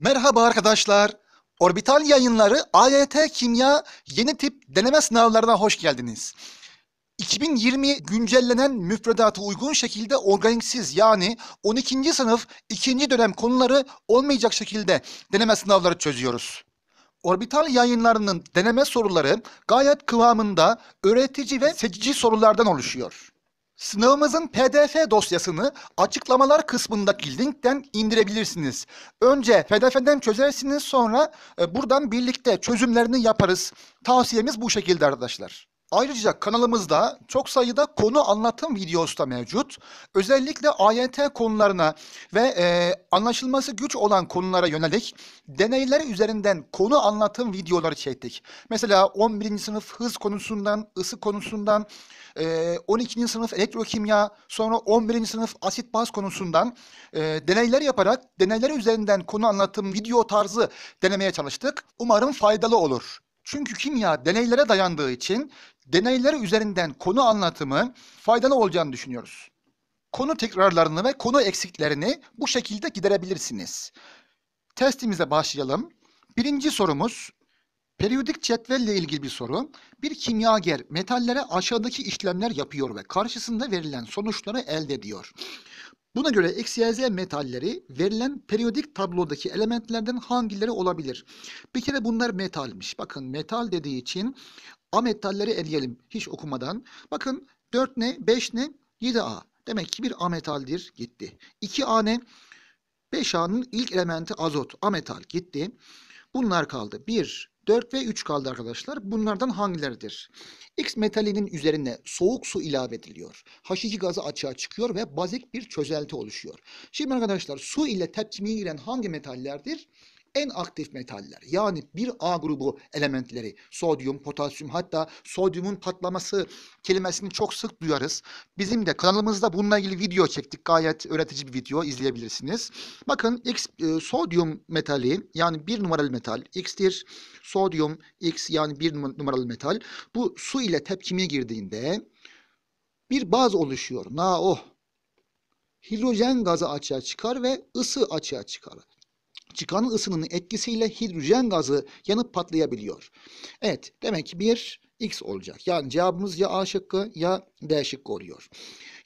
Merhaba arkadaşlar. Orbital yayınları AYT Kimya yeni tip deneme sınavlarına hoş geldiniz. 2020 güncellenen müfredata uygun şekilde organiksiz yani 12. sınıf 2. dönem konuları olmayacak şekilde deneme sınavları çözüyoruz. Orbital yayınlarının deneme soruları gayet kıvamında öğretici ve seçici sorulardan oluşuyor. Sınavımızın PDF dosyasını açıklamalar kısmındaki linkten indirebilirsiniz. Önce PDF'den çözersiniz sonra e, buradan birlikte çözümlerini yaparız. Tavsiyemiz bu şekilde arkadaşlar. Ayrıca kanalımızda çok sayıda konu anlatım videosu da mevcut. Özellikle AYT konularına ve e, anlaşılması güç olan konulara yönelik deneyler üzerinden konu anlatım videoları çektik. Mesela 11. sınıf hız konusundan, ısı konusundan, e, 12. sınıf elektrokimya, sonra 11. sınıf asit baz konusundan e, deneyler yaparak deneyler üzerinden konu anlatım video tarzı denemeye çalıştık. Umarım faydalı olur. Çünkü kimya deneylere dayandığı için deneyleri üzerinden konu anlatımı faydalı olacağını düşünüyoruz. Konu tekrarlarını ve konu eksiklerini bu şekilde giderebilirsiniz. Testimize başlayalım. Birinci sorumuz periyodik cetvelle ilgili bir soru. Bir kimyager metallere aşağıdaki işlemler yapıyor ve karşısında verilen sonuçları elde ediyor. Buna göre X, metalleri verilen periyodik tablodaki elementlerden hangileri olabilir? Bir kere bunlar metalmiş. Bakın metal dediği için A metalleri eleyelim hiç okumadan. Bakın 4 ne? 5 ne? 7A. Demek ki bir A metaldir. Gitti. 2A ne? 5A'nın ilk elementi azot. A metal. Gitti. Bunlar kaldı. 1, 4 ve 3 kaldı arkadaşlar. Bunlardan hangileridir? X metalinin üzerine soğuk su ilave ediliyor. H2 gazı açığa çıkıyor ve bazik bir çözelti oluşuyor. Şimdi arkadaşlar su ile tepkimeye giren hangi metallerdir? en aktif metaller yani bir A grubu elementleri sodyum, potasyum hatta sodyumun patlaması kelimesini çok sık duyarız. Bizim de kanalımızda bununla ilgili video çektik. Gayet öğretici bir video izleyebilirsiniz. Bakın X e, sodyum metali yani bir numaralı metal X'tir. Sodyum X yani bir numaralı metal. Bu su ile tepkime girdiğinde bir baz oluşuyor. Na oh hidrojen gazı açığa çıkar ve ısı açığa çıkar çıkan ısının etkisiyle hidrojen gazı yanıp patlayabiliyor. Evet demek ki bir X olacak. Yani cevabımız ya A şıkkı ya Değişik şıkkı oluyor.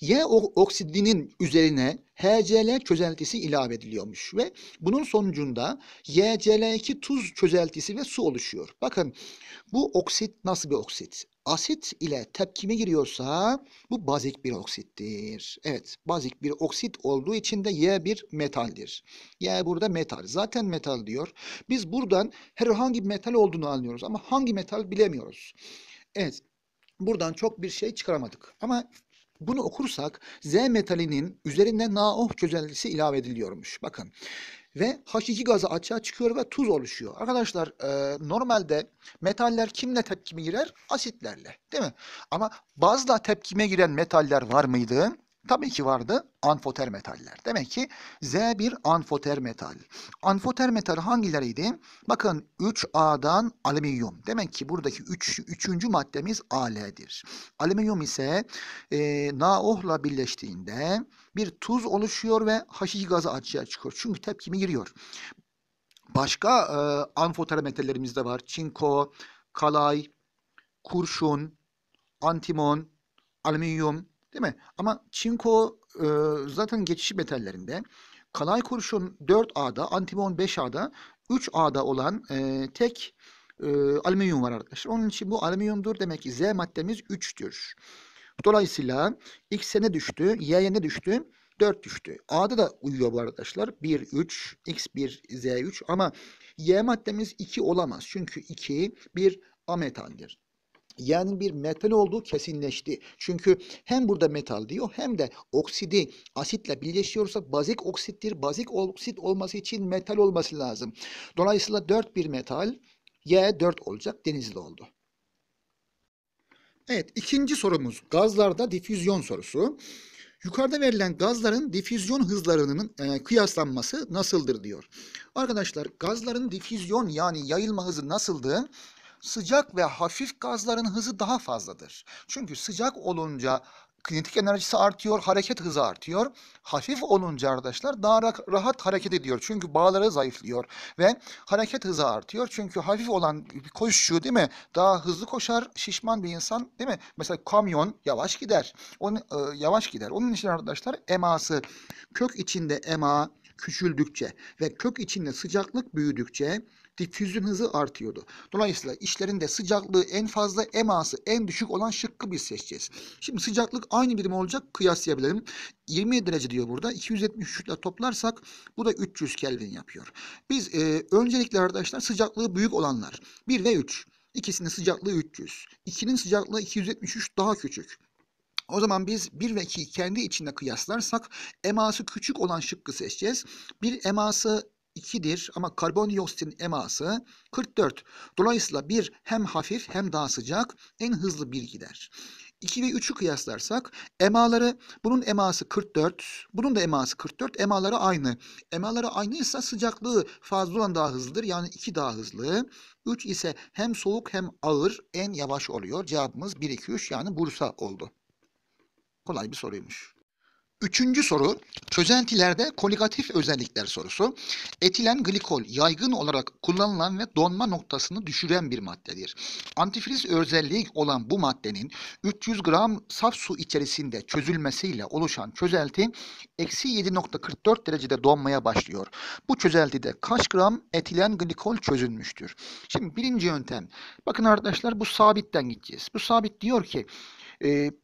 Y oksidinin üzerine HCl çözeltisi ilave ediliyormuş ve bunun sonucunda YCl2 tuz çözeltisi ve su oluşuyor. Bakın bu oksit nasıl bir oksit? Asit ile tepkime giriyorsa bu bazik bir oksittir. Evet bazik bir oksit olduğu için de Y bir metaldir. Y burada metal. Zaten metal diyor. Biz buradan herhangi bir metal olduğunu anlıyoruz ama hangi metal bilemiyoruz. Evet buradan çok bir şey çıkaramadık. Ama bunu okursak Z metalinin üzerinde naoh çözeltisi ilave ediliyormuş. Bakın ve H2 gazı açığa çıkıyor ve tuz oluşuyor. Arkadaşlar e, normalde metaller kimle tepkime girer? Asitlerle değil mi? Ama bazla tepkime giren metaller var mıydı? Tabii ki vardı anfoter metaller. Demek ki Z bir anfoter metal. Anfoter metal hangileriydi? Bakın 3A'dan alüminyum. Demek ki buradaki 3. Üç, maddemiz Al'dir. Alüminyum ise e, naohla birleştiğinde bir tuz oluşuyor ve H2 gazı açığa çıkıyor. Çünkü tepkimi giriyor. Başka e, anfoter metallerimiz de var. Çinko, kalay, kurşun, antimon, alüminyum, Değil mi? Ama çinko e, zaten geçişi metallerinde. Kalay kurşun 4A'da, antimon 5A'da, 3A'da olan e, tek e, alüminyum var arkadaşlar. Onun için bu alüminyumdur. Demek ki Z maddemiz 3'tür. Dolayısıyla X'e ne düştü? Y'ye ne düştü? 4 düştü. A'da da uyuyor bu arkadaşlar. 1, 3, X1, Z3 ama Y maddemiz 2 olamaz. Çünkü 2, bir ametaldir yani bir metal olduğu kesinleşti. Çünkü hem burada metal diyor hem de oksidi asitle birleştiriyorsak bazik oksittir. Bazik oksit olması için metal olması lazım. Dolayısıyla 4 bir metal Y 4 olacak denizli oldu. Evet ikinci sorumuz gazlarda difüzyon sorusu. Yukarıda verilen gazların difüzyon hızlarının e, kıyaslanması nasıldır diyor. Arkadaşlar gazların difüzyon yani yayılma hızı nasıldı? sıcak ve hafif gazların hızı daha fazladır. Çünkü sıcak olunca kinetik enerjisi artıyor, hareket hızı artıyor. Hafif olunca arkadaşlar daha rahat hareket ediyor. Çünkü bağları zayıflıyor ve hareket hızı artıyor. Çünkü hafif olan bir koşucu değil mi? Daha hızlı koşar, şişman bir insan değil mi? Mesela kamyon yavaş gider. Onu e, yavaş gider. Onun için arkadaşlar eması kök içinde ema küçüldükçe ve kök içinde sıcaklık büyüdükçe difüzyon hızı artıyordu. Dolayısıyla işlerinde sıcaklığı en fazla eması en düşük olan şıkkı biz seçeceğiz. Şimdi sıcaklık aynı birim olacak kıyaslayabilirim. 20 derece diyor burada. 273 ile toplarsak bu da 300 Kelvin yapıyor. Biz e, öncelikle arkadaşlar sıcaklığı büyük olanlar 1 ve 3. İkisinin sıcaklığı 300. 2'nin sıcaklığı 273 daha küçük. O zaman biz 1 ve 2 kendi içinde kıyaslarsak eması küçük olan şıkkı seçeceğiz. Bir eması 2'dir ama karbondioksitin eması 44. Dolayısıyla bir hem hafif hem daha sıcak en hızlı bir gider. 2 ve 3'ü kıyaslarsak emaları bunun eması 44, bunun da eması 44, emaları aynı. Emaları aynıysa sıcaklığı fazla olan daha hızlıdır. Yani 2 daha hızlı. 3 ise hem soğuk hem ağır en yavaş oluyor. Cevabımız 1 2 3 yani Bursa oldu. Kolay bir soruymuş. Üçüncü soru çözentilerde koligatif özellikler sorusu. Etilen glikol yaygın olarak kullanılan ve donma noktasını düşüren bir maddedir. Antifriz özelliği olan bu maddenin 300 gram saf su içerisinde çözülmesiyle oluşan çözelti eksi 7.44 derecede donmaya başlıyor. Bu çözeltide kaç gram etilen glikol çözülmüştür? Şimdi birinci yöntem. Bakın arkadaşlar bu sabitten gideceğiz. Bu sabit diyor ki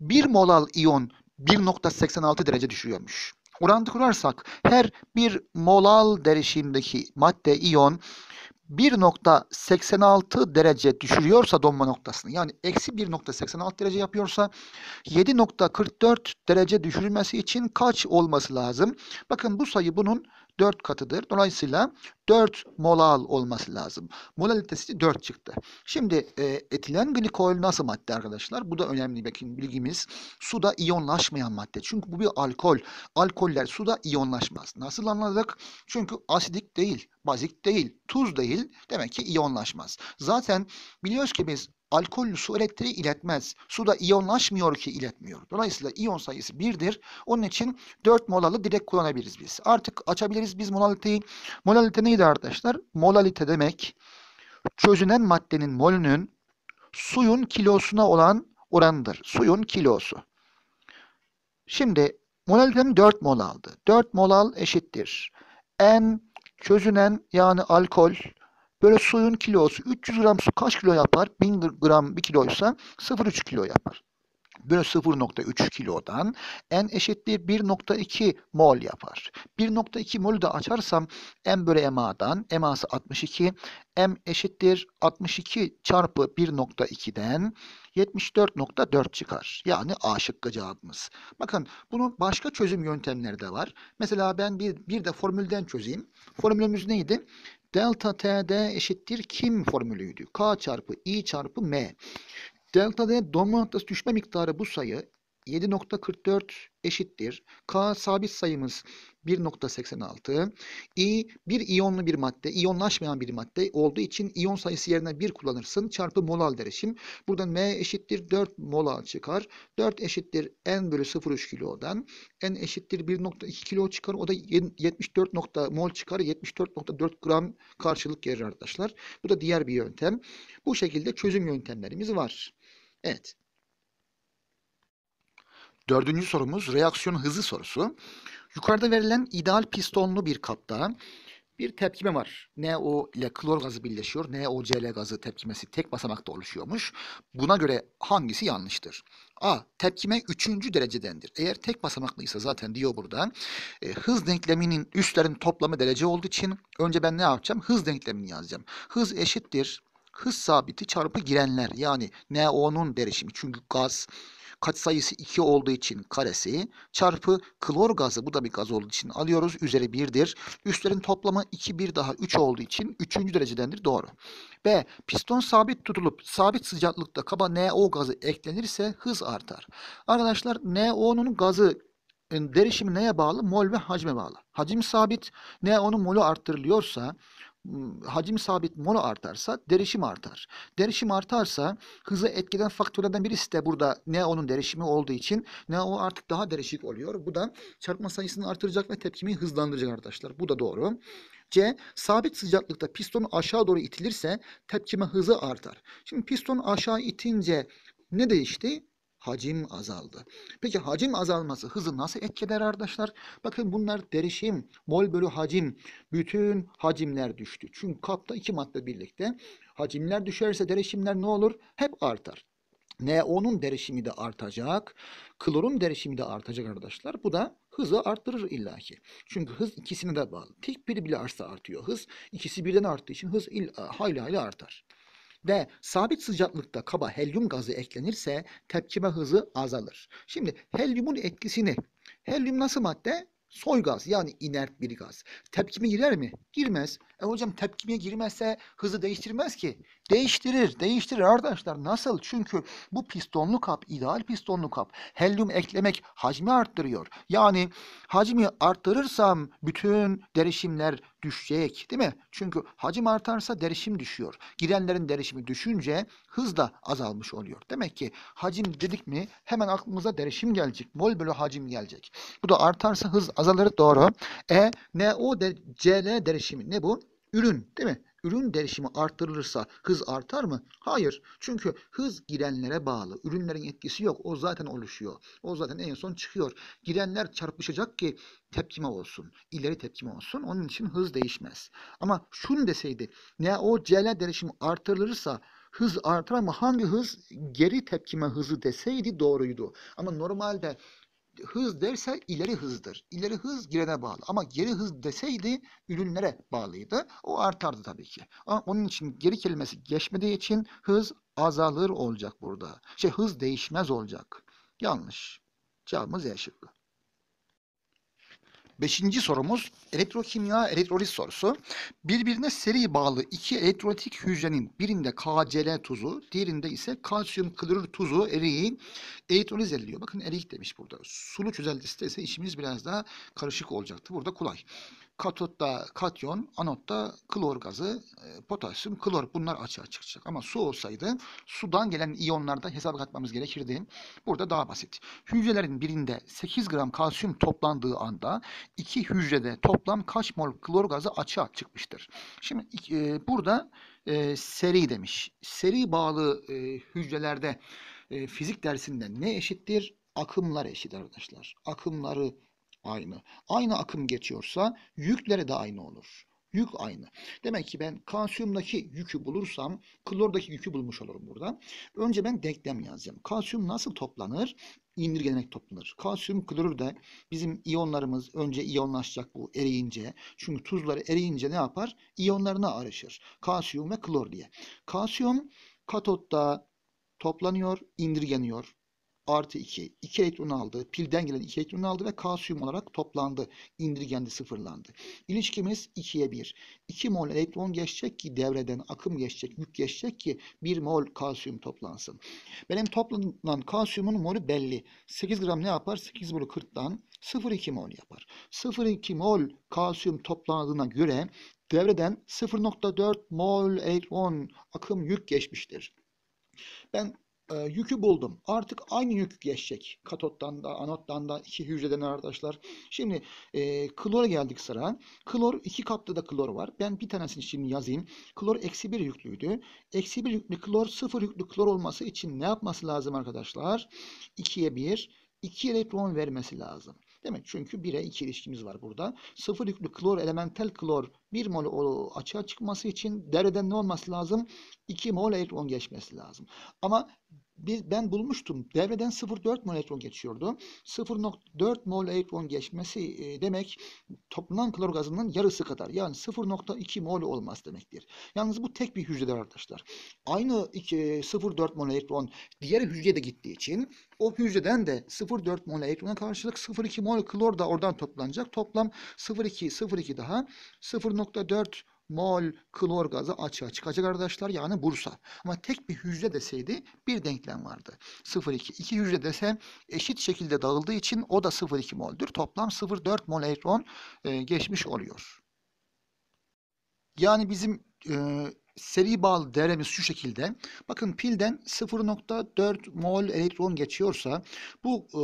1 molal iyon 1.86 derece düşürüyormuş. Orantı kurarsak her bir molal derişimdeki madde iyon 1.86 derece düşürüyorsa donma noktasını yani eksi 1.86 derece yapıyorsa 7.44 derece düşürülmesi için kaç olması lazım? Bakın bu sayı bunun 4 katıdır. Dolayısıyla 4 molal olması lazım. Molalitesi 4 çıktı. Şimdi e, etilen glikol nasıl madde arkadaşlar? Bu da önemli bakın bilgimiz. Suda iyonlaşmayan madde. Çünkü bu bir alkol. Alkoller suda iyonlaşmaz. Nasıl anladık? Çünkü asidik değil, bazik değil, tuz değil. Demek ki iyonlaşmaz. Zaten biliyoruz ki biz alkollü su elektriği iletmez. Suda iyonlaşmıyor ki iletmiyor. Dolayısıyla iyon sayısı 1'dir. Onun için 4 molalı direkt kullanabiliriz biz. Artık açabiliriz biz molaliteyi. Molalite neydi arkadaşlar? Molalite demek çözünen maddenin molünün suyun kilosuna olan oranıdır. Suyun kilosu. Şimdi molalitem 4 mol aldı. 4 molal eşittir. N çözünen yani alkol Böyle suyun kilosu 300 gram su kaç kilo yapar? 1000 gram 1 kiloysa 0,3 kilo yapar Böyle 0.3 kilodan n eşittir 1.2 mol yapar. 1.2 molü de açarsam m bölü ma'dan ma'sı 62 m eşittir 62 çarpı 1.2'den 74.4 çıkar. Yani A şıkkı cevabımız. Bakın bunun başka çözüm yöntemleri de var. Mesela ben bir, bir de formülden çözeyim. Formülümüz neydi? delta TD eşittir kim formülüydü. K çarpı I çarpı M. Delta D donma noktası düşme miktarı bu sayı 7.44 eşittir. K sabit sayımız 1.86. I bir iyonlu bir madde, iyonlaşmayan bir madde olduğu için iyon sayısı yerine 1 kullanırsın çarpı molal derişim. Buradan M eşittir 4 molal çıkar. 4 eşittir N bölü 0.3 kilodan. N eşittir 1.2 kilo çıkar. O da 74 nokta mol çıkar. 74.4 gram karşılık gelir arkadaşlar. Bu da diğer bir yöntem. Bu şekilde çözüm yöntemlerimiz var. Evet. Dördüncü sorumuz reaksiyon hızı sorusu. Yukarıda verilen ideal pistonlu bir kapta bir tepkime var. NO ile klor gazı birleşiyor. NOCl gazı tepkimesi tek basamakta oluşuyormuş. Buna göre hangisi yanlıştır? A. Tepkime üçüncü derecedendir. Eğer tek basamaklıysa zaten diyor burada. E, hız denkleminin üstlerin toplamı derece olduğu için önce ben ne yapacağım? Hız denklemini yazacağım. Hız eşittir. Hız sabiti çarpı girenler. Yani NO'nun derişimi. Çünkü gaz Kat sayısı 2 olduğu için karesi çarpı klor gazı bu da bir gaz olduğu için alıyoruz. Üzeri 1'dir. Üstlerin toplamı 2 1 daha 3 olduğu için 3. derecedendir. Doğru. B. Piston sabit tutulup sabit sıcaklıkta kaba NO gazı eklenirse hız artar. Arkadaşlar NO'nun gazı e, derişimi neye bağlı? Mol ve hacme bağlı. Hacim sabit. NO'nun molu arttırılıyorsa hacim sabit mono artarsa derişim artar. Derişim artarsa hızı etkilen faktörlerden birisi de burada neonun derişimi olduğu için neo artık daha derişik oluyor. Bu da çarpma sayısını artıracak ve tepkimi hızlandıracak arkadaşlar. Bu da doğru. C. Sabit sıcaklıkta piston aşağı doğru itilirse tepkime hızı artar. Şimdi piston aşağı itince ne değişti? hacim azaldı. Peki hacim azalması hızı nasıl etkiler arkadaşlar? Bakın bunlar derişim, mol bölü hacim, bütün hacimler düştü. Çünkü kapta iki madde birlikte. Hacimler düşerse derişimler ne olur? Hep artar. NO'nun derişimi de artacak. Klorun derişimi de artacak arkadaşlar. Bu da hızı arttırır illaki. Çünkü hız ikisine de bağlı. Tek biri bile artsa artıyor hız. İkisi birden arttığı için hız illa, hayli hayli artar ve sabit sıcaklıkta kaba helyum gazı eklenirse tepkime hızı azalır. Şimdi helyumun etkisini, helyum nasıl madde? Soy gaz yani inert bir gaz. Tepkime girer mi? Girmez. E hocam tepkime girmezse hızı değiştirmez ki. Değiştirir, değiştirir arkadaşlar. Nasıl? Çünkü bu pistonlu kap, ideal pistonlu kap. Helyum eklemek hacmi arttırıyor. Yani hacmi arttırırsam bütün derişimler düşecek değil mi? Çünkü hacim artarsa derişim düşüyor. Girenlerin derişimi düşünce hız da azalmış oluyor. Demek ki hacim dedik mi hemen aklımıza derişim gelecek. Mol bölü hacim gelecek. Bu da artarsa hız azalır doğru. E, N, O, D, C, L derişimi ne bu? Ürün değil mi? ürün derişimi arttırılırsa hız artar mı? Hayır. Çünkü hız girenlere bağlı. Ürünlerin etkisi yok. O zaten oluşuyor. O zaten en son çıkıyor. Girenler çarpışacak ki tepkime olsun. İleri tepkime olsun. Onun için hız değişmez. Ama şunu deseydi ne o CL derişimi artırılırsa hız artar ama hangi hız? Geri tepkime hızı deseydi doğruydu. Ama normalde hız derse ileri hızdır. İleri hız girene bağlı. Ama geri hız deseydi ürünlere bağlıydı. O artardı tabii ki. Ama onun için geri kelimesi geçmediği için hız azalır olacak burada. Şey hız değişmez olacak. Yanlış. Cevabımız yaşıklı. E Beşinci sorumuz elektrokimya elektrolit sorusu. Birbirine seri bağlı iki elektrolitik hücrenin birinde KCl tuzu, diğerinde ise kalsiyum klorür tuzu eriği elektroliz ediliyor. Bakın erik demiş burada. Sulu çözeltisi ise işimiz biraz daha karışık olacaktı. Burada kolay. Katotta katyon, anotta klor gazı, e, potasyum, klor bunlar açığa çıkacak. Ama su olsaydı sudan gelen iyonlarda hesap katmamız gerekirdi. Burada daha basit. Hücrelerin birinde 8 gram kalsiyum toplandığı anda iki hücrede toplam kaç mol klor gazı açığa çıkmıştır? Şimdi e, burada e, seri demiş. Seri bağlı e, hücrelerde e, fizik dersinde ne eşittir? Akımlar eşit arkadaşlar. Akımları Aynı. Aynı akım geçiyorsa yükleri de aynı olur. Yük aynı. Demek ki ben kalsiyumdaki yükü bulursam klordaki yükü bulmuş olurum buradan. Önce ben denklem yazacağım. Kalsiyum nasıl toplanır? indirgenerek toplanır. Kalsiyum klorür de bizim iyonlarımız önce iyonlaşacak bu eriyince. Çünkü tuzları eriyince ne yapar? İyonlarına arışır. Kalsiyum ve klor diye. Kalsiyum katotta toplanıyor, indirgeniyor artı 2. 2 elektron aldı. Pilden gelen 2 elektron aldı ve kalsiyum olarak toplandı. İndirgendi, sıfırlandı. İlişkimiz 2'ye 1. 2 mol elektron geçecek ki devreden akım geçecek, yük geçecek ki 1 mol kalsiyum toplansın. Benim toplanan kalsiyumun molü belli. 8 gram ne yapar? 8 bölü 40'tan 0,2 mol yapar. 0,2 mol kalsiyum toplandığına göre devreden 0,4 mol elektron akım yük geçmiştir. Ben e, yükü buldum. Artık aynı yük geçecek. Katottan da anottan da iki hücreden arkadaşlar. Şimdi e, klora geldik sıra. Klor iki kapta da klor var. Ben bir tanesini şimdi yazayım. Klor eksi bir yüklüydü. Eksi bir yüklü klor sıfır yüklü klor olması için ne yapması lazım arkadaşlar? 2'ye 1 2 elektron vermesi lazım demek. Çünkü 1'e 2 ilişkimiz var burada. Sıfır yüklü klor, elementel klor 1 mol açığa çıkması için dereden ne olması lazım? 2 mol elektron geçmesi lazım. Ama biz, ben bulmuştum. Devreden 0.4 mol elektron geçiyordu. 0.4 mol elektron geçmesi e, demek toplanan klor gazının yarısı kadar. Yani 0.2 mol olmaz demektir. Yalnız bu tek bir hücrede arkadaşlar. Aynı 0.4 e, mol elektron diğer hücreye de gittiği için o hücreden de 0.4 mol elektrona karşılık 0.2 mol klor da oradan toplanacak. Toplam 0.2 0.2 daha 0.4 mol klor gazı açığa çıkacak arkadaşlar. Yani Bursa. Ama tek bir hücre deseydi bir denklem vardı. 0,2. 2 hücre dese eşit şekilde dağıldığı için o da 0,2 moldür. Toplam 0,4 mol elektron e, geçmiş oluyor. Yani bizim e, seri bağlı değerimiz şu şekilde. Bakın pilden 0.4 mol elektron geçiyorsa bu e,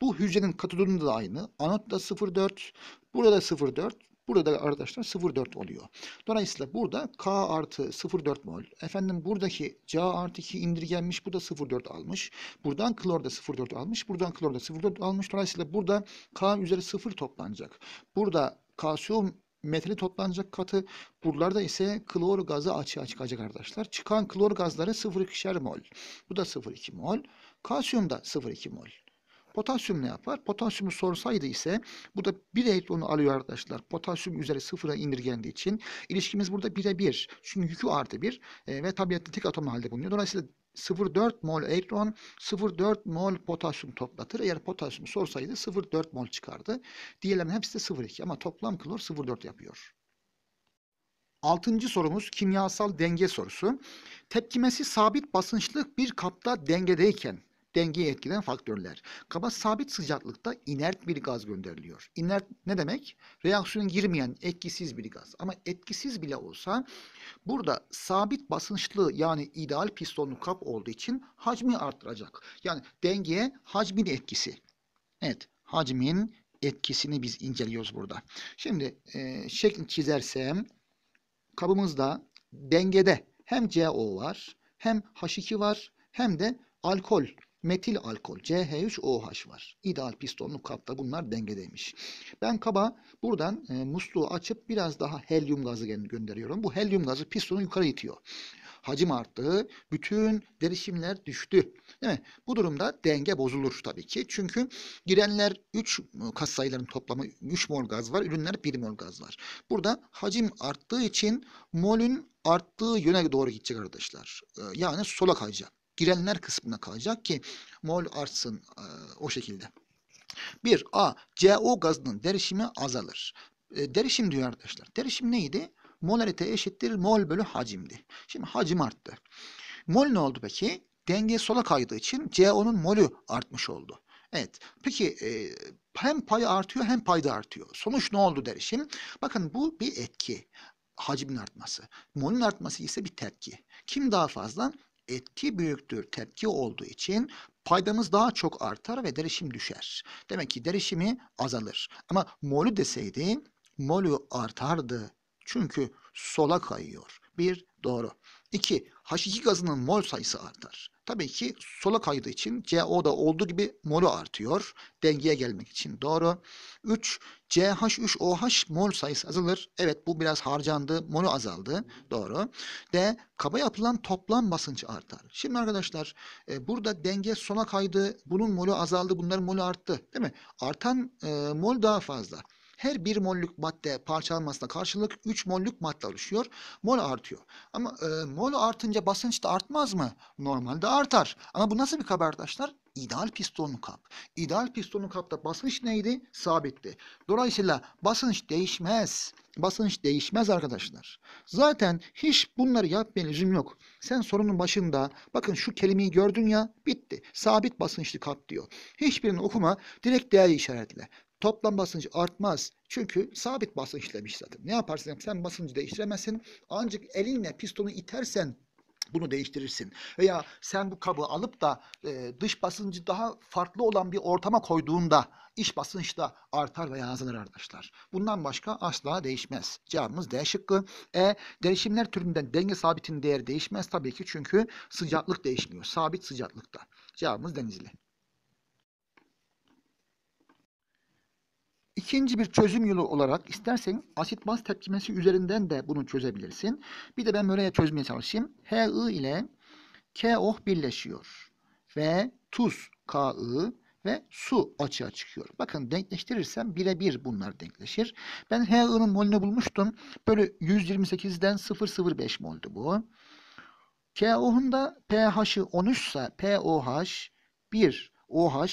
bu hücrenin katodunda da aynı. anot da 0.4, burada 0.4, Burada da arkadaşlar 0,4 oluyor. Dolayısıyla burada K artı 0,4 mol. Efendim buradaki C artı 2 indirgenmiş. Bu da 0,4 almış. Buradan klor da 0,4 almış. Buradan klor da 0,4 almış. Dolayısıyla burada K üzeri 0 toplanacak. Burada kalsiyum metali toplanacak katı. Buralarda ise klor gazı açığa çıkacak arkadaşlar. Çıkan klor gazları 0.2 mol. Bu da 0,2 mol. Kalsiyum da 0,2 mol. Potasyum ne yapar? Potasyumu sorsaydı ise bu da bir elektronu alıyor arkadaşlar. Potasyum üzeri sıfıra indirgendiği için ilişkimiz burada 1'e bir. Çünkü yükü artı bir e, ve tabiatta tek atom halde bulunuyor. Dolayısıyla 0,4 mol elektron 0,4 mol potasyum toplatır. Eğer potasyum sorsaydı 0,4 mol çıkardı. Diğerlerinin hepsi de 0,2 ama toplam klor 0,4 yapıyor. Altıncı sorumuz kimyasal denge sorusu. Tepkimesi sabit basınçlı bir kapta dengedeyken dengeyi etkileyen faktörler. Kaba sabit sıcaklıkta inert bir gaz gönderiliyor. İnert ne demek? Reaksiyona girmeyen etkisiz bir gaz. Ama etkisiz bile olsa burada sabit basınçlı yani ideal pistonlu kap olduğu için hacmi arttıracak. Yani dengeye hacmin etkisi. Evet hacmin etkisini biz inceliyoruz burada. Şimdi e, şekil çizersem kabımızda dengede hem CO var hem H2 var hem de alkol metil alkol CH3OH var. İdeal pistonlu kapta bunlar dengedeymiş. Ben kaba buradan e, musluğu açıp biraz daha helyum gazı gönderiyorum. Bu helyum gazı pistonu yukarı itiyor. Hacim arttı, bütün derişimler düştü. Değil mi? Bu durumda denge bozulur tabii ki. Çünkü girenler 3 e, kas sayıların toplamı 3 mol gaz var, ürünler 1 mol gaz var. Burada hacim arttığı için molün arttığı yöne doğru gidecek arkadaşlar. E, yani sola kayacak girenler kısmına kalacak ki mol artsın o şekilde. 1. A. CO gazının derişimi azalır. derişim diyor arkadaşlar. Derişim neydi? Molarite eşittir mol bölü hacimdi. Şimdi hacim arttı. Mol ne oldu peki? Denge sola kaydığı için CO'nun molü artmış oldu. Evet. Peki e, hem pay artıyor hem payda artıyor. Sonuç ne oldu derişim? Bakın bu bir etki hacimin artması. Molun artması ise bir tepki. Kim daha fazla? etki büyüktür tepki olduğu için paydamız daha çok artar ve derişim düşer. Demek ki derişimi azalır. Ama molü deseydi molü artardı. Çünkü sola kayıyor. Bir doğru. İki H2 gazının mol sayısı artar. Tabii ki sola kaydığı için CO da olduğu gibi molu artıyor. Dengeye gelmek için doğru. 3. CH3OH mol sayısı azalır. Evet bu biraz harcandı. Molu azaldı. Doğru. D. Kaba yapılan toplam basınç artar. Şimdi arkadaşlar e, burada denge sola kaydı. Bunun molu azaldı. Bunların molu arttı. Değil mi? Artan e, mol daha fazla her bir mollük madde parçalanmasına karşılık 3 mollük madde oluşuyor. Mol artıyor. Ama e, mol artınca basınç da artmaz mı? Normalde artar. Ama bu nasıl bir kap arkadaşlar? İdeal pistonlu kap. İdeal pistonlu kapta basınç neydi? Sabitti. Dolayısıyla basınç değişmez. Basınç değişmez arkadaşlar. Zaten hiç bunları yapmaya lüzum yok. Sen sorunun başında bakın şu kelimeyi gördün ya bitti. Sabit basınçlı kap diyor. Hiçbirini okuma direkt değer işaretle. Toplam basınç artmaz. Çünkü sabit basınç basınçlamış zaten. Ne yaparsın sen basıncı değiştiremezsin. Ancak elinle pistonu itersen bunu değiştirirsin. Veya sen bu kabı alıp da e, dış basıncı daha farklı olan bir ortama koyduğunda iç basınç da artar veya azalır arkadaşlar. Bundan başka asla değişmez. Cevabımız D şıkkı. E değişimler türünden denge sabitin değeri değişmez tabii ki çünkü sıcaklık değişmiyor. Sabit sıcaklıkta. Cevabımız denizli. İkinci bir çözüm yolu olarak istersen asit baz tepkimesi üzerinden de bunu çözebilirsin. Bir de ben böyle çözmeye çalışayım. HI ile KOH birleşiyor. Ve tuz KI ve su açığa çıkıyor. Bakın denkleştirirsem birebir bunlar denkleşir. Ben HI'nin molünü bulmuştum. Böyle 128'den 005 moldu bu. KOH'un da pH'i 13 ise POH 1 OH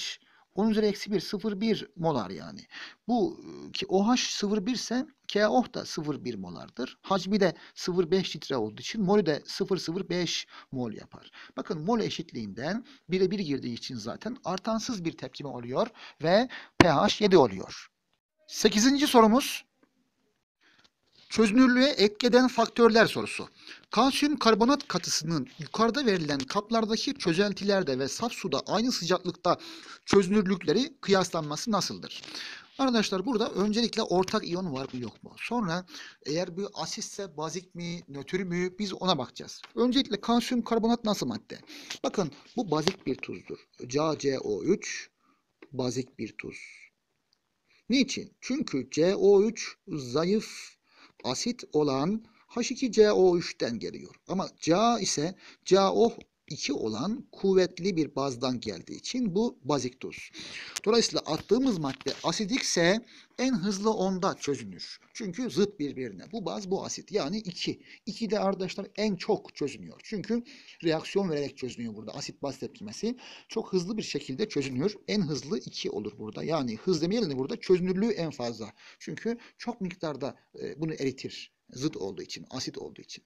10 üzeri eksi 1 0,1 molar yani. Bu ıı, ki OH 0,1 ise KOH da 0,1 molardır. Hacmi de 0,5 litre olduğu için molü de 0,05 mol yapar. Bakın mol eşitliğinden birebir girdiği için zaten artansız bir tepkime oluyor ve pH 7 oluyor. 8. sorumuz Çözünürlüğe etkeden faktörler sorusu. Kalsiyum karbonat katısının yukarıda verilen kaplardaki çözeltilerde ve saf suda aynı sıcaklıkta çözünürlükleri kıyaslanması nasıldır? Arkadaşlar burada öncelikle ortak iyon var mı yok mu? Sonra eğer bir asitse bazik mi, nötr mü biz ona bakacağız. Öncelikle kalsiyum karbonat nasıl madde? Bakın bu bazik bir tuzdur. CaCO3 bazik bir tuz. Niçin? Çünkü CO3 zayıf asit olan H2CO3'ten geliyor. Ama Ca ise CaO 2 olan kuvvetli bir bazdan geldiği için bu bazik tuz. Dolayısıyla attığımız madde asidikse en hızlı onda çözünür. Çünkü zıt birbirine. Bu baz bu asit yani 2. 2 de arkadaşlar en çok çözünüyor. Çünkü reaksiyon vererek çözünüyor burada asit baz tepkimesi. Çok hızlı bir şekilde çözünüyor. En hızlı 2 olur burada. Yani hız demeyelim de burada çözünürlüğü en fazla. Çünkü çok miktarda e, bunu eritir. Zıt olduğu için, asit olduğu için.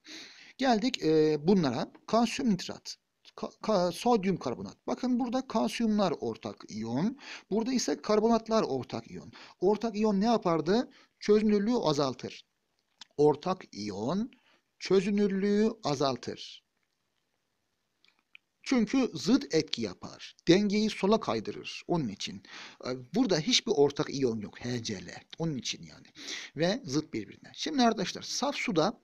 Geldik e, bunlara. Kalsiyum nitrat sodyum karbonat. Bakın burada kalsiyumlar ortak iyon. Burada ise karbonatlar ortak iyon. Ortak iyon ne yapardı? Çözünürlüğü azaltır. Ortak iyon çözünürlüğü azaltır. Çünkü zıt etki yapar. Dengeyi sola kaydırır. Onun için. Ee, burada hiçbir ortak iyon yok. HCl. Onun için yani. Ve zıt birbirine. Şimdi arkadaşlar saf suda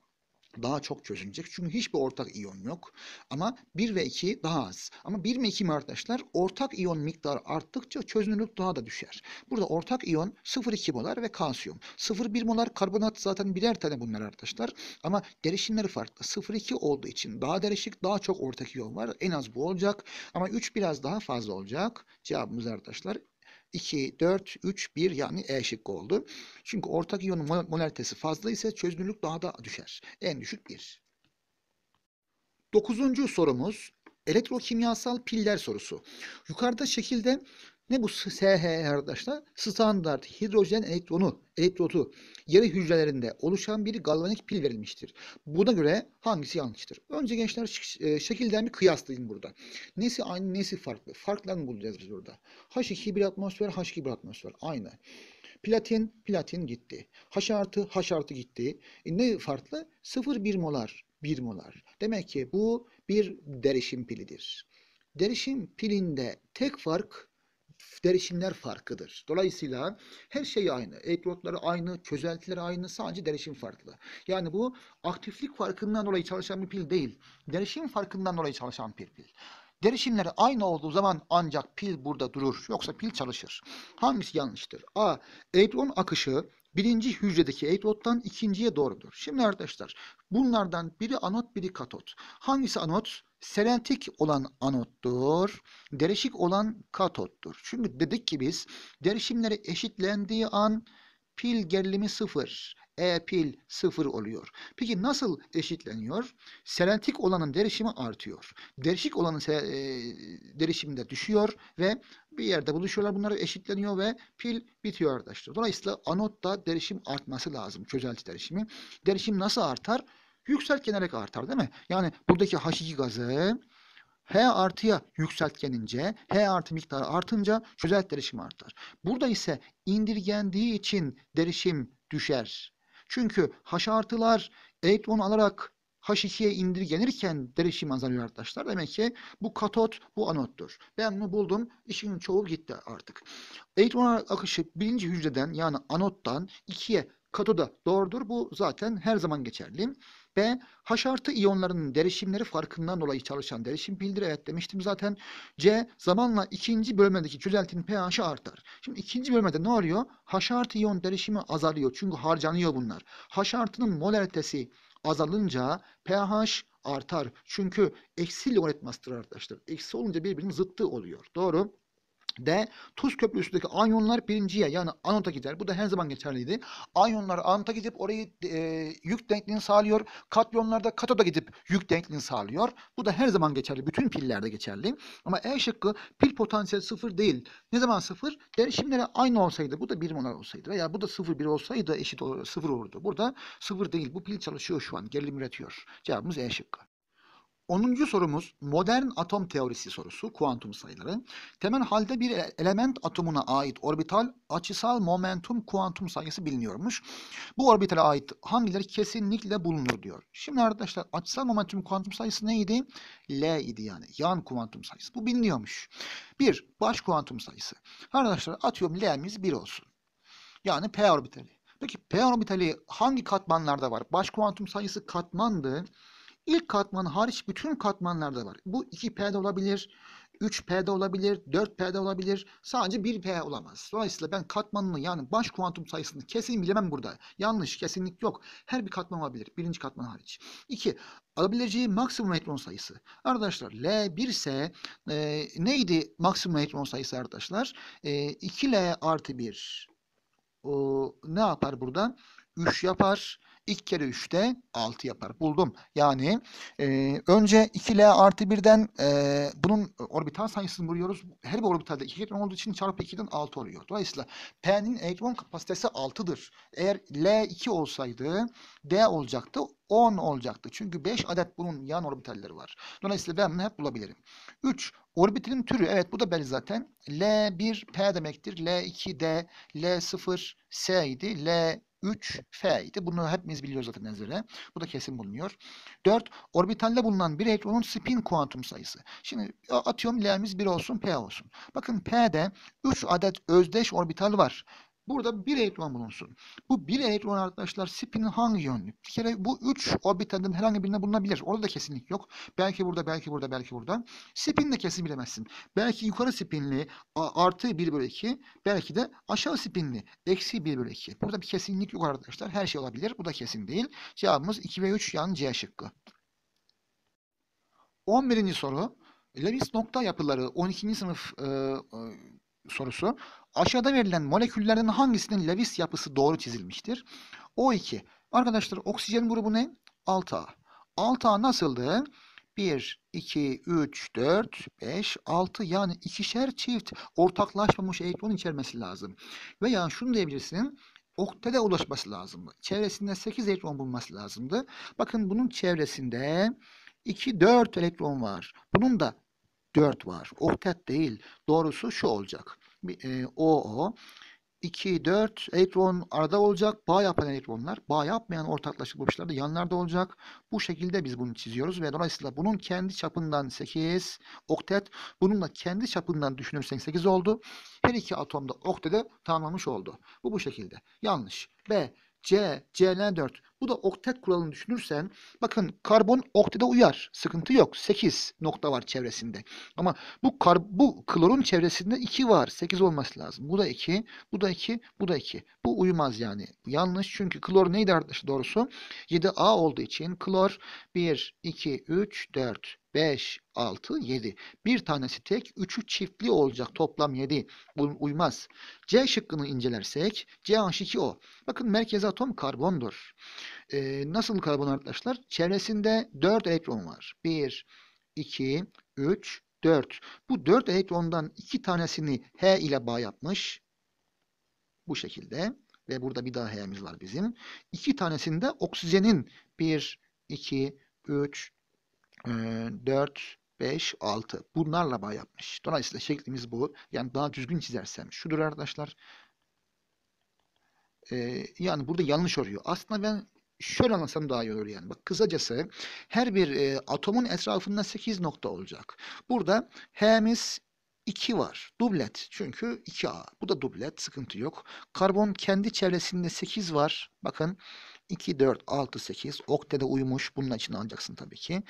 daha çok çözünecek. Çünkü hiçbir ortak iyon yok. Ama 1 ve 2 daha az. Ama 1 ve 2 mi arkadaşlar? Ortak iyon miktarı arttıkça çözünürlük daha da düşer. Burada ortak iyon 0,2 molar ve kalsiyum. 0,1 molar karbonat zaten birer tane bunlar arkadaşlar. Ama derişimleri farklı. 0,2 olduğu için daha derişik, daha çok ortak iyon var. En az bu olacak. Ama 3 biraz daha fazla olacak. Cevabımız arkadaşlar 2, 4, 3, 1 yani E şıkkı oldu. Çünkü ortak iyonun monaritesi fazla ise çözünürlük daha da düşer. En düşük 1. Dokuzuncu sorumuz elektrokimyasal piller sorusu. Yukarıda şekilde ne bu SH arkadaşlar? Standart hidrojen elektronu, elektrotu yarı hücrelerinde oluşan bir galvanik pil verilmiştir. Buna göre hangisi yanlıştır? Önce gençler e, şekilden bir kıyaslayın burada. Nesi aynı, nesi farklı? Farklarını bulacağız biz burada. H2 bir atmosfer, H2 bir atmosfer. Aynı. Platin, platin gitti. H artı, H artı gitti. E ne farklı? 0,1 molar, 1 molar. Demek ki bu bir derişim pilidir. Derişim pilinde tek fark derişimler farkıdır. Dolayısıyla her şey aynı. Elektrotları aynı, çözeltileri aynı, sadece derişim farklı. Yani bu aktiflik farkından dolayı çalışan bir pil değil. Derişim farkından dolayı çalışan bir pil. Derişimleri aynı olduğu zaman ancak pil burada durur. Yoksa pil çalışır. Hangisi yanlıştır? A. Elektron akışı birinci hücredeki elektrottan ikinciye doğrudur. Şimdi arkadaşlar bunlardan biri anot biri katot. Hangisi anot? selentik olan anottur, derişik olan katottur. Çünkü dedik ki biz derişimleri eşitlendiği an pil gerilimi sıfır. E pil sıfır oluyor. Peki nasıl eşitleniyor? Selentik olanın derişimi artıyor. Derişik olanın e, derişimi de düşüyor ve bir yerde buluşuyorlar. Bunlar eşitleniyor ve pil bitiyor arkadaşlar. Dolayısıyla anotta derişim artması lazım. Çözelti derişimi. Derişim nasıl artar? yükseltgenerek artar değil mi? Yani buradaki H2 gazı H artıya yükseltgenince, H artı miktarı artınca çözel derişim artar. Burada ise indirgendiği için derişim düşer. Çünkü H artılar elektron alarak H2'ye indirgenirken derişim azalıyor arkadaşlar. Demek ki bu katot, bu anottur. Ben bunu buldum. İşin çoğu gitti artık. Elektron akışı birinci hücreden yani anottan ikiye katoda doğrudur. Bu zaten her zaman geçerli. B. H artı iyonlarının derişimleri farkından dolayı çalışan derişim pildir. Evet demiştim zaten. C. Zamanla ikinci bölmedeki çözeltinin pH'i artar. Şimdi ikinci bölmede ne oluyor? H artı iyon derişimi azalıyor. Çünkü harcanıyor bunlar. H artının molaritesi azalınca pH artar. Çünkü eksi logaritmasıdır arkadaşlar. Eksi olunca birbirinin zıttı oluyor. Doğru de tuz köprüsündeki üstündeki anyonlar birinciye yani anota gider. Bu da her zaman geçerliydi. Anyonlar anota gidip orayı e, yük denkliğini sağlıyor. Katyonlar da katoda gidip yük denkliğini sağlıyor. Bu da her zaman geçerli. Bütün pillerde geçerli. Ama E şıkkı pil potansiyel sıfır değil. Ne zaman sıfır? Derişimlere aynı olsaydı bu da bir olarak olsaydı veya bu da sıfır bir olsaydı eşit olur, sıfır olurdu. Burada sıfır değil. Bu pil çalışıyor şu an. Gerilim üretiyor. Cevabımız E şıkkı. 10. sorumuz modern atom teorisi sorusu, kuantum sayıları. Temel halde bir e, element atomuna ait orbital açısal momentum kuantum sayısı biliniyormuş. Bu orbitale ait hangileri kesinlikle bulunur diyor. Şimdi arkadaşlar açısal momentum kuantum sayısı neydi? L idi yani. Yan kuantum sayısı. Bu biliniyormuş. 1. Baş kuantum sayısı. Arkadaşlar atıyorum L'miz 1 olsun. Yani P orbitali. Peki P orbitali hangi katmanlarda var? Baş kuantum sayısı katmandı. İlk katman hariç bütün katmanlarda var. Bu 2P'de olabilir, 3P'de olabilir, 4P'de olabilir. Sadece 1P olamaz. Dolayısıyla ben katmanını yani baş kuantum sayısını kesin bilemem burada. Yanlış, kesinlik yok. Her bir katman olabilir. Birinci katman hariç. 2. Alabileceği maksimum elektron sayısı. Arkadaşlar L1 ise e, neydi maksimum elektron sayısı arkadaşlar? E, 2L artı 1 o, ne yapar burada? 3 yapar. 2 kere 3'te 6 yapar. Buldum. Yani e, önce 2L artı 1'den e, bunun orbital sayısını buluyoruz. Her bir orbitalde 2 elektron olduğu için çarpı 2'den 6 oluyor. Dolayısıyla P'nin elektron kapasitesi 6'dır. Eğer L 2 olsaydı D olacaktı. 10 olacaktı. Çünkü 5 adet bunun yan orbitalleri var. Dolayısıyla ben bunu hep bulabilirim. 3. Orbitalin türü. Evet bu da belli zaten. L1 P demektir. L2 D. L0 S idi. L 3F idi. Bunu hepimiz biliyoruz zaten benzeri. Bu da kesin bulunuyor. 4. Orbitalde bulunan bir elektronun spin kuantum sayısı. Şimdi atıyorum L'miz 1 olsun P olsun. Bakın P'de 3 adet özdeş orbital var. Burada bir elektron bulunsun. Bu bir elektron arkadaşlar spinin hangi yönlü? Bir kere bu üç orbitalden herhangi birine bulunabilir. Orada da kesinlik yok. Belki burada, belki burada, belki burada. Spin de kesin bilemezsin. Belki yukarı spinli artı 1 bölü 2. Belki de aşağı spinli eksi 1 bölü 2. Burada bir kesinlik yok arkadaşlar. Her şey olabilir. Bu da kesin değil. Cevabımız 2 ve 3 yani C şıkkı. 11. soru. Lewis nokta yapıları 12. sınıf e, e, sorusu. Aşağıda verilen moleküllerden hangisinin Lewis yapısı doğru çizilmiştir? O2. Arkadaşlar oksijen grubu ne? 6A. 6A nasıldı? 1, 2, 3, 4, 5, 6 yani ikişer çift ortaklaşmamış elektron içermesi lazım. Veya şunu diyebilirsin oktede ulaşması lazımdı. Çevresinde 8 elektron bulması lazımdı. Bakın bunun çevresinde 2, 4 elektron var. Bunun da 4 var. Oktet değil. Doğrusu şu olacak e, OO. 2, 4 elektron arada olacak. Bağ yapan elektronlar, bağ yapmayan ortaklaşık grupçılar da yanlarda olacak. Bu şekilde biz bunu çiziyoruz ve dolayısıyla bunun kendi çapından 8 oktet, bununla kendi çapından düşünürsek 8 oldu. Her iki atomda oktede tamamlamış oldu. Bu bu şekilde. Yanlış. B C, Cl 4. Bu da oktet kuralını düşünürsen bakın karbon oktete uyar. Sıkıntı yok. 8 nokta var çevresinde. Ama bu kar, bu klorun çevresinde 2 var. 8 olması lazım. Bu da 2, bu da 2, bu da 2. Bu uyumaz yani. Yanlış çünkü klor neydi arkadaşlar doğrusu? 7A olduğu için klor 1, 2, 3, 4. 5, 6, 7. Bir tanesi tek, üçü çiftli olacak. Toplam 7. Uymaz. C şıkkını incelersek CH2O. Bakın merkez atom karbondur. Ee, nasıl karbon arkadaşlar? Çevresinde 4 elektron var. 1, 2, 3, 4. Bu 4 elektrondan 2 tanesini H ile bağ yapmış. Bu şekilde. Ve burada bir daha H'miz var bizim. 2 tanesinde oksijenin 1, 2, 3, 4, 5, 6. Bunlarla bağ yapmış. Dolayısıyla şeklimiz bu. Yani daha düzgün çizersem şudur arkadaşlar. Ee, yani burada yanlış oluyor. Aslında ben şöyle anlasam daha iyi olur yani. Bak kısacası her bir e, atomun etrafında 8 nokta olacak. Burada H'miz 2 var. Dublet. Çünkü 2A. Bu da dublet. Sıkıntı yok. Karbon kendi çevresinde 8 var. Bakın 2, 4, 6, 8 oktada uymuş. Bunun için alacaksın tabii ki.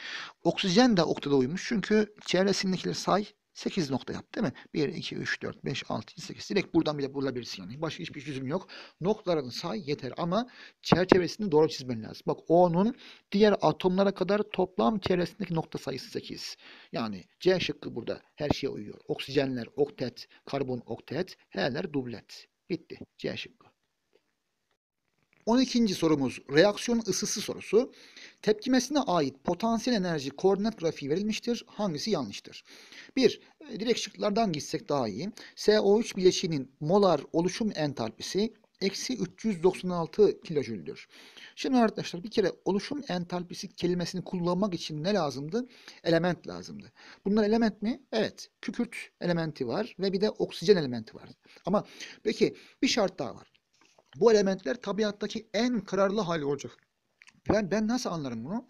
Oksijen de oktada uymuş. Çünkü çevresindekileri say 8 nokta yap değil mi? 1, 2, 3, 4, 5, 6, 7, 8. Direkt buradan bile bulabilirsin yani. Başka hiçbir çözüm yok. Noktalarını say yeter ama çerçevesini doğru çizmen lazım. Bak O'nun diğer atomlara kadar toplam çevresindeki nokta sayısı 8. Yani C şıkkı burada her şeye uyuyor. Oksijenler oktet, karbon oktet, H'ler dublet. Bitti. C şıkkı. 12. sorumuz reaksiyon ısısı sorusu. Tepkimesine ait potansiyel enerji koordinat grafiği verilmiştir. Hangisi yanlıştır? 1. E, Direkt şıklardan gitsek daha iyi. SO3 bileşiğinin molar oluşum entalpisi eksi 396 kilojüldür. Şimdi arkadaşlar bir kere oluşum entalpisi kelimesini kullanmak için ne lazımdı? Element lazımdı. Bunlar element mi? Evet. Kükürt elementi var ve bir de oksijen elementi var. Ama peki bir şart daha var. Bu elementler tabiattaki en kararlı hali olacak. Ben, ben nasıl anlarım bunu?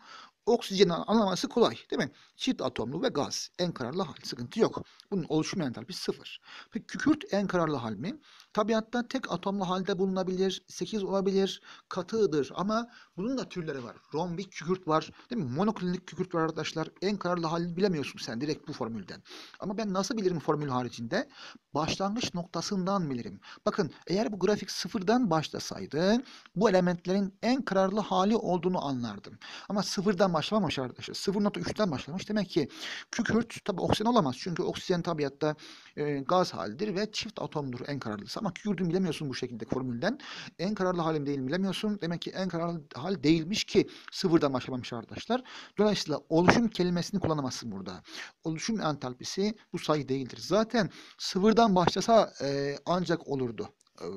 Oksijenin anlaması kolay değil mi? Çift atomlu ve gaz. En kararlı hal. Sıkıntı yok. Bunun oluşum entalpi sıfır. Peki kükürt en kararlı hal mi? Tabiatta tek atomlu halde bulunabilir. sekiz olabilir. Katıdır. Ama bunun da türleri var. Rombik kükürt var. Değil mi? Monoklinik kükürt var arkadaşlar. En kararlı halini bilemiyorsun sen direkt bu formülden. Ama ben nasıl bilirim formül haricinde? Başlangıç noktasından bilirim. Bakın eğer bu grafik sıfırdan başlasaydı bu elementlerin en kararlı hali olduğunu anlardım. Ama sıfırdan başlamamış arkadaşlar. 0.3'ten başlamış. Demek ki kükürt tabi oksijen olamaz. Çünkü oksijen tabiatta e, gaz halidir ve çift atomdur en kararlısı. Ama kükürtün bilemiyorsun bu şekilde formülden. En kararlı halim değil bilemiyorsun. Demek ki en kararlı hal değilmiş ki sıfırdan başlamamış arkadaşlar. Dolayısıyla oluşum kelimesini kullanamazsın burada. Oluşum entalpisi bu sayı değildir. Zaten sıfırdan başlasa e, ancak olurdu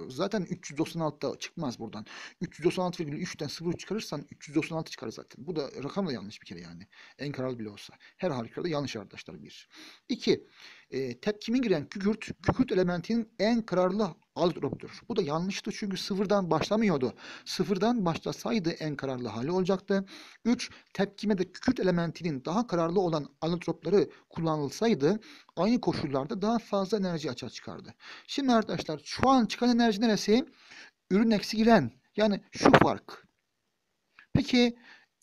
zaten 396'da çıkmaz buradan. 396,3'ten 0 çıkarırsan 396 çıkar zaten. Bu da rakam da yanlış bir kere yani. En karal bile olsa. Her halükarda yanlış arkadaşlar bir. 2. E, ee, tepkime giren kükürt, kükürt elementinin en kararlı alt grubudur. Bu da yanlıştı çünkü sıfırdan başlamıyordu. Sıfırdan başlasaydı en kararlı hali olacaktı. 3. Tepkimede kükürt elementinin daha kararlı olan anotropları kullanılsaydı aynı koşullarda daha fazla enerji açığa çıkardı. Şimdi arkadaşlar şu an çıkan enerji neresi? Ürün eksi giren. Yani şu fark. Peki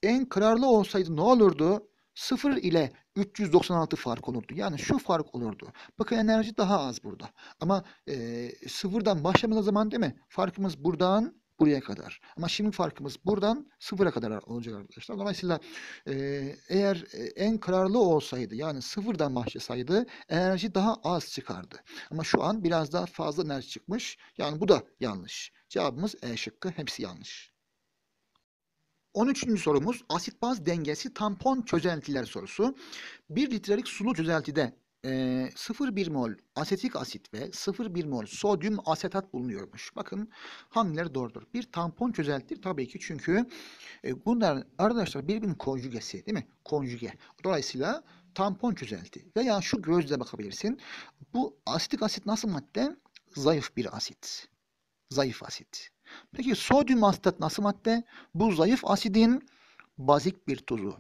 en kararlı olsaydı ne olurdu? Sıfır ile 396 fark olurdu. Yani şu fark olurdu. Bakın enerji daha az burada. Ama e, sıfırdan başlamadığı zaman değil mi? Farkımız buradan buraya kadar. Ama şimdi farkımız buradan sıfıra kadar olacak arkadaşlar. Dolayısıyla e, eğer e, en kararlı olsaydı yani sıfırdan başlasaydı enerji daha az çıkardı. Ama şu an biraz daha fazla enerji çıkmış. Yani bu da yanlış. Cevabımız E şıkkı hepsi yanlış. 13. sorumuz asit baz dengesi tampon çözeltiler sorusu. 1 litrelik sulu çözeltide e, 0,1 mol asetik asit ve 0,1 mol sodyum asetat bulunuyormuş. Bakın hangileri doğrudur? Bir tampon çözeltidir tabii ki çünkü e, bunlar arkadaşlar birbirinin konjugesi değil mi? Konjuge. Dolayısıyla tampon çözelti veya şu gözle bakabilirsin. Bu asitik asit nasıl madde? Zayıf bir asit. Zayıf asit. Peki sodyum asetat nasıl madde? Bu zayıf asidin bazik bir tuzu.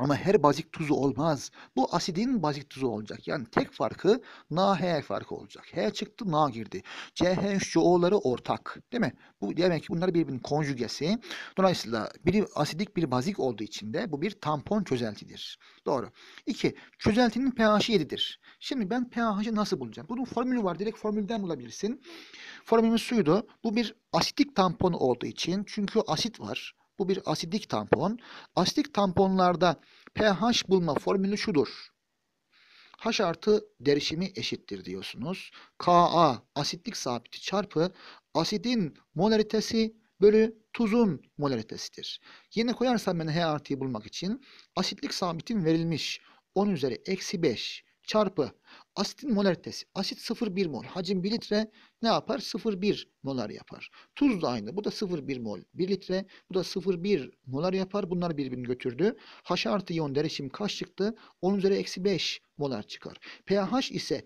Ama her bazik tuzu olmaz. Bu asidin bazik tuzu olacak. Yani tek farkı na NaH farkı olacak. H çıktı, Na girdi. CH3CO'ları ortak. Değil mi? Bu demek ki bunlar birbirinin konjugesi. Dolayısıyla biri asidik, bir bazik olduğu için de bu bir tampon çözeltidir. Doğru. 2. Çözeltinin pH'i 7'dir. Şimdi ben pH'i nasıl bulacağım? Bunun formülü var. Direkt formülden bulabilirsin. Formülümüz suydu. Bu bir asidik tampon olduğu için çünkü asit var. Bu bir asidik tampon. Asidik tamponlarda pH bulma formülü şudur. H artı derişimi eşittir diyorsunuz. Ka asitlik sabiti çarpı asidin molaritesi bölü tuzun molaritesidir. Yine koyarsam ben H artıyı bulmak için asitlik sabitim verilmiş 10 üzeri eksi 5 çarpı Asitin molaritesi. Asit 0,1 mol. Hacim 1 litre ne yapar? 0,1 molar yapar. Tuz da aynı. Bu da 0,1 mol. 1 litre. Bu da 0,1 molar yapar. Bunlar birbirini götürdü. H artı iyon derişim kaç çıktı? 10 üzeri eksi 5 molar çıkar. pH ise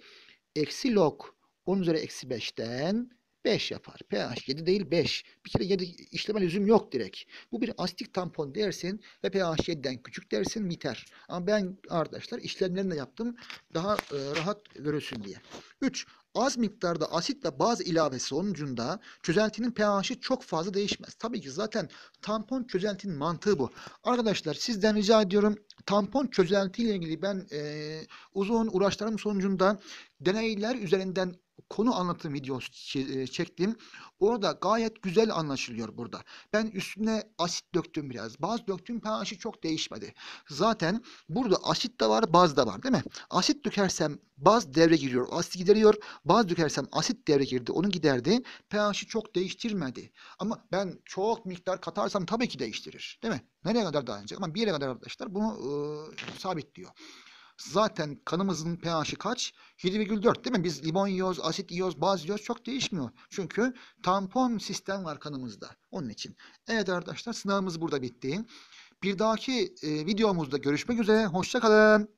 eksi log 10 üzeri eksi 5'ten 5 yapar. pH 7 değil 5. Bir kere 7 işleme lüzum yok direkt. Bu bir astik tampon dersin ve pH 7'den küçük dersin miter. Ama ben arkadaşlar işlemlerini de yaptım. Daha e, rahat görülsün diye. 3. Az miktarda asit ve baz ilavesi sonucunda çözeltinin pH'i çok fazla değişmez. Tabii ki zaten tampon çözeltinin mantığı bu. Arkadaşlar sizden rica ediyorum tampon çözeltiyle ilgili ben e, uzun uğraşlarım sonucunda deneyler üzerinden konu anlatım videosu e, çektim. Orada gayet güzel anlaşılıyor burada. Ben üstüne asit döktüm biraz. Baz döktüm pH çok değişmedi. Zaten burada asit de var baz da var değil mi? Asit dökersem baz devre giriyor. Asit gideriyor. Baz dökersem asit devre girdi. Onu giderdi. pH çok değiştirmedi. Ama ben çok miktar katarsam tabii ki değiştirir. Değil mi? Nereye kadar daha önce? Ama bir yere kadar arkadaşlar bunu sabit diyor. Zaten kanımızın pH'i kaç? 7,4 değil mi? Biz limon yiyoruz, asit yiyoruz, baz yiyoruz. Çok değişmiyor. Çünkü tampon sistem var kanımızda. Onun için. Evet arkadaşlar sınavımız burada bitti. Bir dahaki e, videomuzda görüşmek üzere. Hoşçakalın.